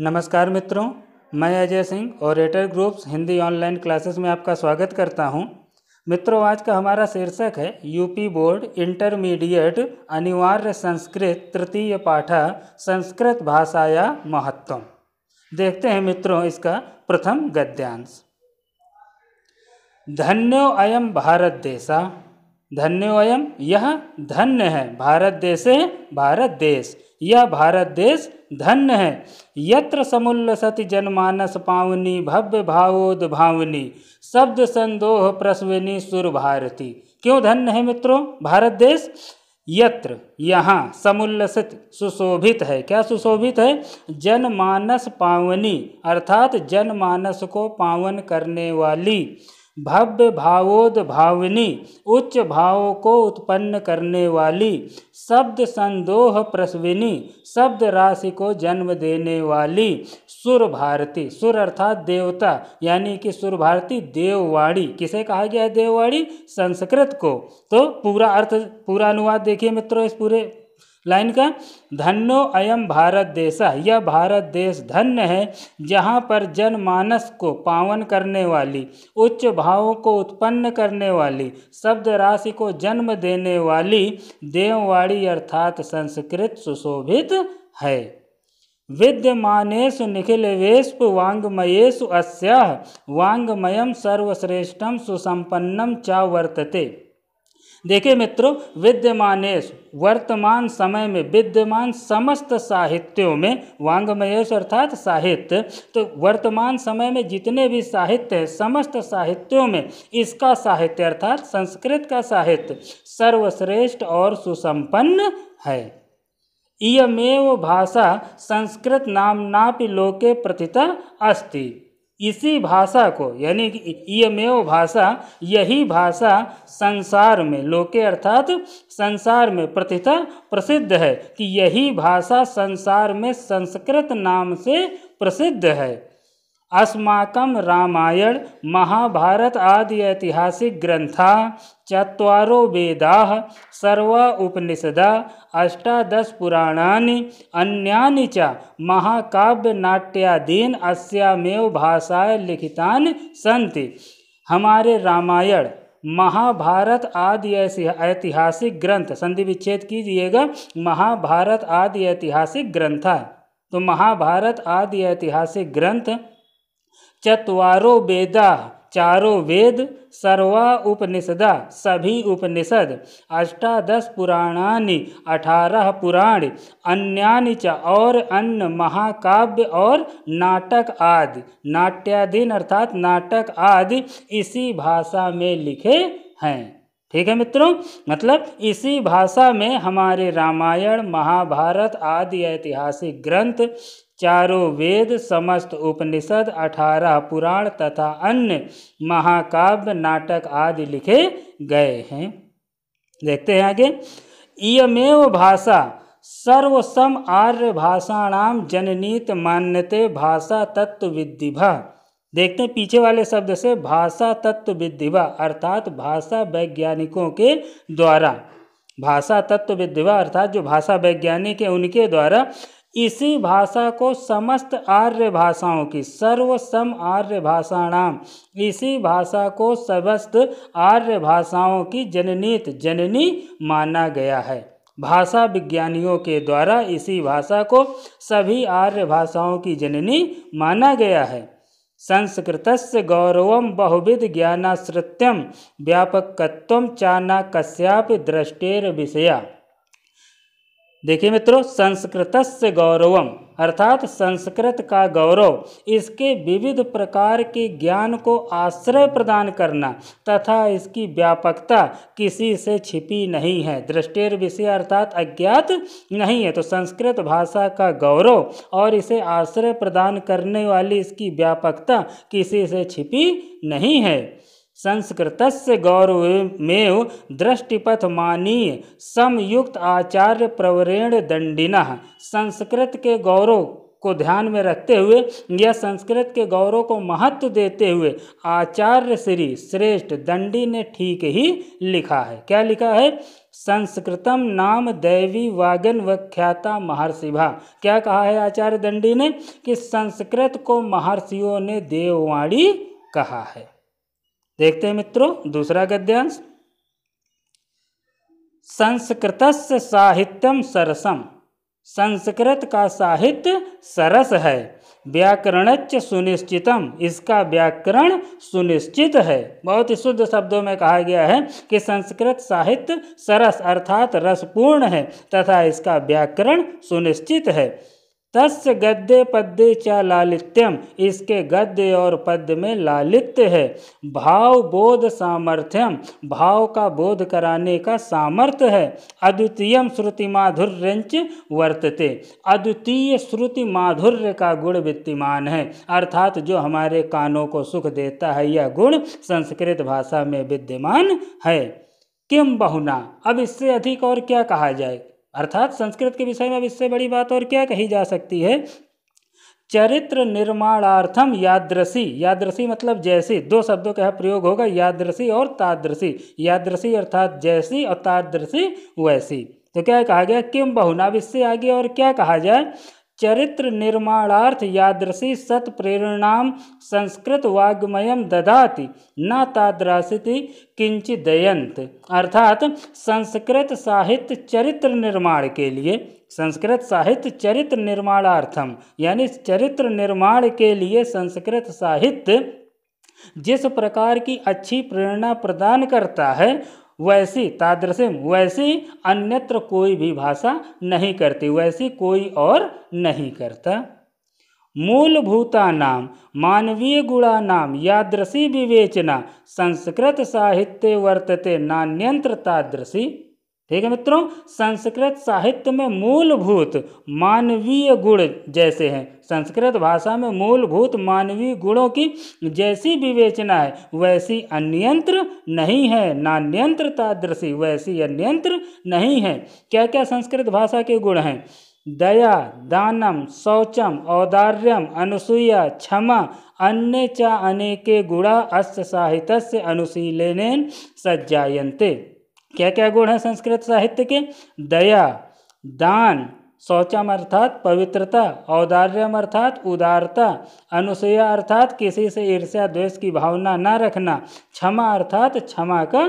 नमस्कार मित्रों मैं अजय सिंह और एटर ग्रुप्स हिंदी ऑनलाइन क्लासेस में आपका स्वागत करता हूं मित्रों आज का हमारा शीर्षक है यूपी बोर्ड इंटरमीडिएट अनिवार्य संस्कृत तृतीय पाठा संस्कृत भाषाया महत्व देखते हैं मित्रों इसका प्रथम गद्यांश धन्यो अयम भारत देशा धन्यो अयम यह धन्य है भारत देशे भारत देश यह भारत देश धन्य है यत्र सति जनमानस पावनी भव्य भावनी शब्द संदोह प्रसविनी सुर भारती क्यों धन्य है मित्रों भारत देश यत्र यहाँ समुल्लसित सुशोभित है क्या सुशोभित है जनमानस पावनी अर्थात जनमानस को पावन करने वाली भव्य भावनी उच्च भावों को उत्पन्न करने वाली शब्द संदोह प्रसविनी शब्द राशि को जन्म देने वाली सुर भारती सुर अर्थात देवता यानी कि सुर भारती देववाणी किसे कहा गया है देववाणी संस्कृत को तो पूरा अर्थ पूरा अनुवाद देखिए मित्रों इस पूरे लाइन का धन्यो अयम भारत देश यह भारत देश धन्य है जहाँ पर जनमानस को पावन करने वाली उच्च भावों को उत्पन्न करने वाली शब्द राशि को जन्म देने वाली देववाणी अर्थात संस्कृत सुशोभित है विद्यमानेषु निखिलवेष्प वांगमयेश अस्या वांगमयम सर्वश्रेष्ठम सुसंपन्नम च वर्तते देखिए मित्रों विद्यमानेश वर्तमान समय में विद्यमान समस्त साहित्यों में वांगमयेश अर्थात साहित्य तो वर्तमान समय में जितने भी साहित्य हैं समस्त साहित्यों में इसका साहित्य अर्थात संस्कृत का साहित्य सर्वश्रेष्ठ और सुसंपन्न है इयमेव भाषा संस्कृत नामनापि लोके प्रतिता अस्ति इसी भाषा को यानी कि यमेव भाषा यही भाषा संसार में लोके अर्थात संसार में प्रतिथा प्रसिद्ध है कि यही भाषा संसार में संस्कृत नाम से प्रसिद्ध है अस्माकं रामायण महाभारत आदि ऐतिहासिक ग्रंथा चत्वारो वेदा सर्व उपनिषद अष्टादश पुराणानि अन्यानि च महाकाव्यनाट्यादीन अस्यामेव भाषाएं लिखिता सन्ति हमारे रामायण महाभारत आदि ऐतिहासिक ग्रंथ संधि विच्छेद कीजिएगा महाभारत आदि ऐतिहासिक ग्रंथ तो महाभारत आदि ऐतिहासिक ग्रंथ चतवारो वेदा चारो वेद सर्वा उपनिषदा सभी उपनिषद अष्टादश पुराणानि अठारह पुराण अन्यानि च और अन्य महाकाव्य और नाटक आदि नाट्याधीन अर्थात नाटक आदि इसी भाषा में लिखे हैं ठीक है मित्रों मतलब इसी भाषा में हमारे रामायण महाभारत आदि ऐतिहासिक ग्रंथ चारों वेद समस्त उपनिषद अठारह पुराण तथा अन्य महाकाव्य नाटक आदि लिखे गए हैं देखते हैं आगे इयमेव भाषा सर्वसम आर्य भाषाणाम जननीत मान्यते भाषा तत्व विद्धिभा देखते हैं पीछे वाले शब्द से भाषा तत्व विद्धिभा अर्थात भाषा वैज्ञानिकों के द्वारा भाषा तत्व विद्धिभा अर्थात जो भाषा वैज्ञानिक है उनके द्वारा इसी भाषा को समस्त आर्य भाषाओं की सर्वसम आर्य भाषाणाम इसी भाषा को समस्त आर्य भाषाओं की जननीत जननी माना गया है भाषा विज्ञानियों के द्वारा इसी भाषा को सभी आर्य भाषाओं की जननी माना गया है संस्कृत से गौरव बहुविध ज्ञानाश्रित्यम व्यापकत्व चाना कस्यापि दृष्टेर विषया देखिए मित्रों संस्कृत से गौरवम अर्थात संस्कृत का गौरव इसके विविध प्रकार के ज्ञान को आश्रय प्रदान करना तथा इसकी व्यापकता किसी से छिपी नहीं है दृष्टेर विषय अर्थात अज्ञात नहीं है तो संस्कृत भाषा का गौरव और इसे आश्रय प्रदान करने वाली इसकी व्यापकता किसी से छिपी नहीं है संस्कृत से गौरव में दृष्टिपथ मानी समयुक्त आचार्य प्रवरेण दंडिना संस्कृत के गौरव को ध्यान में रखते हुए या संस्कृत के गौरव को महत्व देते हुए आचार्य श्री श्रेष्ठ दंडी ने ठीक ही लिखा है क्या लिखा है संस्कृतम नाम दैवी वागन व ख्याता महर्षिभा क्या कहा है आचार्य दंडी ने कि संस्कृत को महर्षियों ने देववाणी कहा है देखते हैं मित्रों दूसरा गद्यांश संस्कृत साहित्यम सरसम संस्कृत का साहित्य सरस है व्याकरणच सुनिश्चितम इसका व्याकरण सुनिश्चित है बहुत ही शुद्ध शब्दों में कहा गया है कि संस्कृत साहित्य सरस अर्थात रसपूर्ण है तथा इसका व्याकरण सुनिश्चित है तस् गद्य पद्य च लालित्यम इसके गद्य और पद्य में लालित्य है भाव बोध सामर्थ्यम भाव का बोध कराने का सामर्थ्य है अद्वितीय श्रुति माधुर्यच वर्तते अद्वितीय श्रुति माधुर्य का गुण विद्यमान है अर्थात जो हमारे कानों को सुख देता है यह गुण संस्कृत भाषा में विद्यमान है किम बहुना अब इससे अधिक और क्या कहा जाए अर्थात संस्कृत के विषय में अब इससे बड़ी बात और क्या कही जा सकती है चरित्र निर्माणार्थम यादृशी यादृशी मतलब जैसी दो शब्दों का प्रयोग होगा यादृशी और तादृशी यादृशी अर्थात जैसी और तादृशी वैसी तो क्या कहा गया किम बहुना इससे आगे और क्या कहा जाए चरित्र निर्माणार्थ यादृशी सत प्रेरणा संस्कृत वाग्मयम ददाति न तादृशिति किंचिदयंत अर्थात संस्कृत साहित्य चरित्र निर्माण के लिए संस्कृत साहित्य चरित्र निर्माणार्थम यानी चरित्र निर्माण के लिए संस्कृत साहित्य जिस प्रकार की अच्छी प्रेरणा प्रदान करता है वैसी तादृशम वैसी अन्यत्र कोई भी भाषा नहीं करती वैसी कोई और नहीं करता मूलभूता नाम मानवीय गुणा नाम यादृशी विवेचना संस्कृत साहित्य वर्तते नान्यंत्र तादृशी ठीक है मित्रों संस्कृत साहित्य में मूलभूत मानवीय गुण जैसे हैं संस्कृत भाषा में मूलभूत मानवीय गुणों की जैसी विवेचना है वैसी अन्यंत्र नहीं है नान्यंत्र तादृशी वैसी अन्यंत्र नहीं है क्या क्या संस्कृत भाषा के गुण हैं दया दानम शौचम औदार्यम अनुसूया क्षमा अन्य चा अनेके गुणा अस्त साहित्य अनुशीलन सज्जायंते क्या क्या गुण हैं संस्कृत साहित्य के दया दान शौचम अर्थात पवित्रता औदार्यम अर्थात उदारता अनुसया अर्थात किसी से ईर्ष्या द्वेष की भावना न रखना क्षमा अर्थात क्षमा का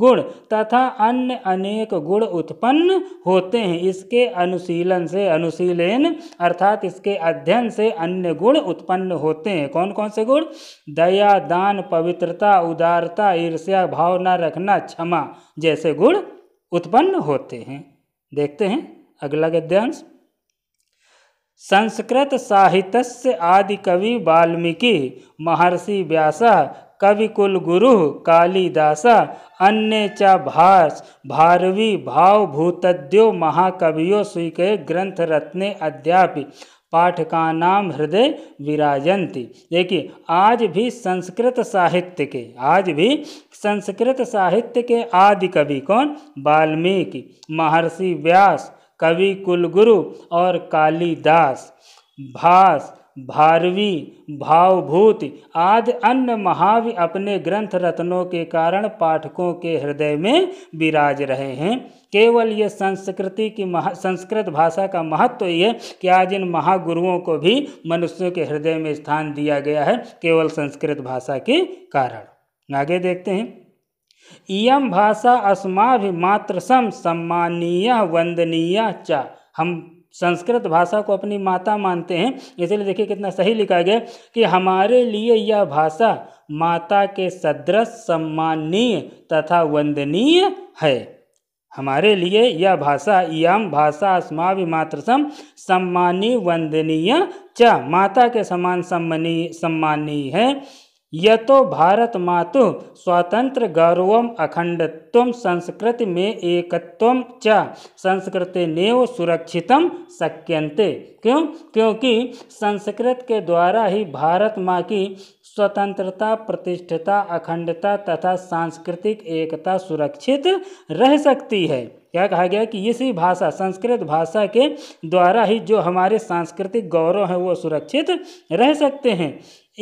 गुण तथा अन्य अनेक गुण उत्पन्न होते हैं इसके अनुशीलन से अनुशीलन अर्थात इसके अध्ययन से अन्य गुण उत्पन्न होते हैं कौन कौन से गुण दया दान पवित्रता उदारता ईर्ष्या भावना रखना क्षमा जैसे गुण उत्पन्न होते हैं देखते हैं अगला गद्यांश संस्कृत साहित्य आदि कवि वाल्मीकि महर्षि व्यास कवि कुल गुरु कालिदास अन्य च भास भारवी भावभूतद्यो महाकवियों स्वीकृत ग्रंथ रत्ने अद्यापि पाठका नाम हृदय विराजंती देखिए आज भी संस्कृत साहित्य के आज भी संस्कृत साहित्य के आदि कवि कौन वाल्मीकि महर्षि व्यास कवि कुलगुरु और कालिदास भास भारवी भावभूत आदि अन्य महावि अपने ग्रंथ रत्नों के कारण पाठकों के हृदय में विराज रहे हैं केवल ये संस्कृति की महा संस्कृत भाषा का महत्व तो ये कि आज इन महागुरुओं को भी मनुष्यों के हृदय में स्थान दिया गया है केवल संस्कृत भाषा के कारण आगे देखते हैं इयं भाषा अस्माभिः मातृसम सम्मानीय वंदनीय च हम संस्कृत भाषा को अपनी माता मानते हैं इसलिए देखिए कितना सही लिखा गया कि हमारे लिए यह भाषा माता के सदृश सम्मानीय तथा वंदनीय है हमारे लिए यह भाषा यम भाषा अस्माभि सम सम्मानी वंदनीय च माता के समान सम्मानी सम्मानी है यतो भारत मातु स्वतंत्र गौरव अखंडत्व संस्कृति में एकत्व च संस्कृति नेव सुरक्षित शक्यंते क्यों क्योंकि संस्कृत के द्वारा ही भारत माँ की स्वतंत्रता प्रतिष्ठता अखंडता तथा सांस्कृतिक एकता सुरक्षित रह सकती है क्या कहा गया कि इसी भाषा संस्कृत भाषा के द्वारा ही जो हमारे सांस्कृतिक गौरव हैं वो सुरक्षित रह सकते हैं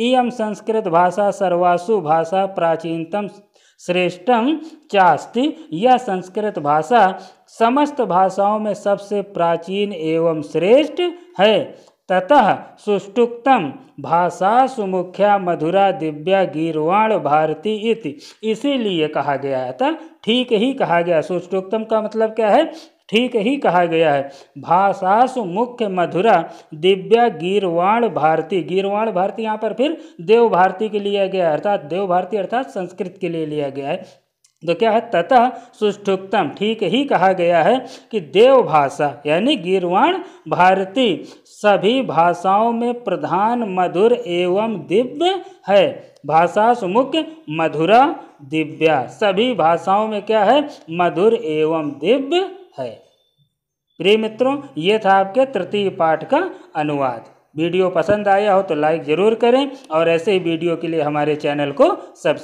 इम संस्कृत भाषा सर्वासु भाषा प्राचीनतम श्रेष्ठम चास्ति यह संस्कृत भाषा समस्त भाषाओं में सबसे प्राचीन एवं श्रेष्ठ है ततः सुष्टुक्तम भाषा सुमुख्या मधुरा दिव्या गीरवाण भारती इति इसीलिए कहा गया है था ठीक ही कहा गया सुष्टुक्तम का मतलब क्या है ठीक ही कहा गया है भाषा मुख्य मधुरा दिव्या गीरवाण भारती गीरवाण भारती यहाँ पर फिर देव भारती के लिए गया अर्थात देव भारती अर्थात संस्कृत के लिए लिया गया है तो क्या है ततः सुष्ठुक्तम ठीक ही कहा गया है कि देव भाषा यानी गिरवाण भारती सभी भाषाओं में प्रधान मधुर एवं दिव्य है भाषा सुमुख मधुरा दिव्या सभी भाषाओं में क्या है मधुर एवं दिव्य है प्रिय मित्रों ये था आपके तृतीय पाठ का अनुवाद वीडियो पसंद आया हो तो लाइक ज़रूर करें और ऐसे ही वीडियो के लिए हमारे चैनल को सब्सक्राइब